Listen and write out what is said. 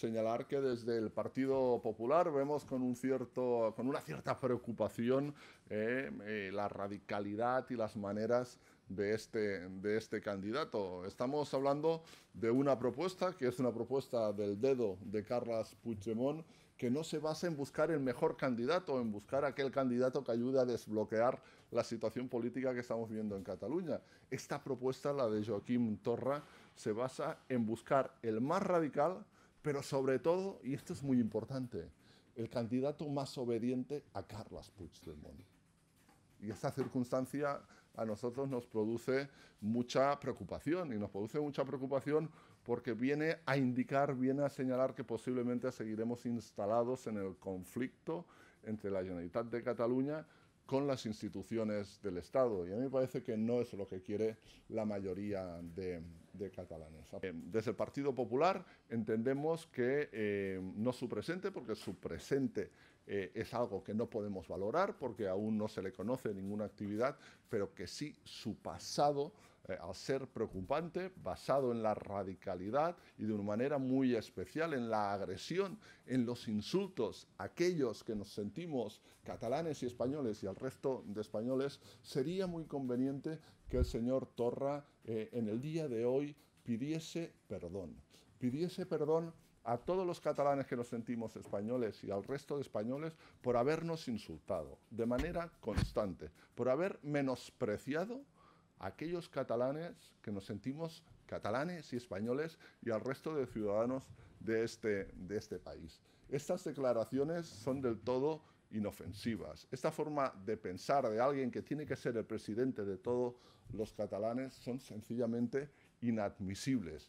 señalar que desde el Partido Popular vemos con, un cierto, con una cierta preocupación eh, eh, la radicalidad y las maneras de este, de este candidato. Estamos hablando de una propuesta que es una propuesta del dedo de Carles Puigdemont que no se basa en buscar el mejor candidato, en buscar aquel candidato que ayude a desbloquear la situación política que estamos viendo en Cataluña. Esta propuesta, la de Joaquim Torra, se basa en buscar el más radical, pero sobre todo, y esto es muy importante, el candidato más obediente a Carles Puigdemont. Y esta circunstancia a nosotros nos produce mucha preocupación y nos produce mucha preocupación porque viene a indicar, viene a señalar que posiblemente seguiremos instalados en el conflicto entre la Generalitat de Cataluña con las instituciones del Estado. Y a mí me parece que no es lo que quiere la mayoría de, catalanes. Eh, desde el Partido Popular entendemos que eh, no su presente, porque su presente eh, es algo que no podemos valorar, porque aún no se le conoce ninguna actividad, pero que sí su pasado eh, al ser preocupante, basado en la radicalidad y de una manera muy especial en la agresión, en los insultos. a Aquellos que nos sentimos catalanes y españoles y al resto de españoles, sería muy conveniente que el señor Torra eh, en el día de hoy pidiese perdón. Pidiese perdón a todos los catalanes que nos sentimos españoles y al resto de españoles por habernos insultado de manera constante, por haber menospreciado aquellos catalanes que nos sentimos catalanes y españoles y al resto de ciudadanos este, de este, país. Estas declaraciones son del todo inofensivas. Esta forma de pensar de alguien que tiene que ser el presidente de todos los catalanes son sencillamente inadmisibles.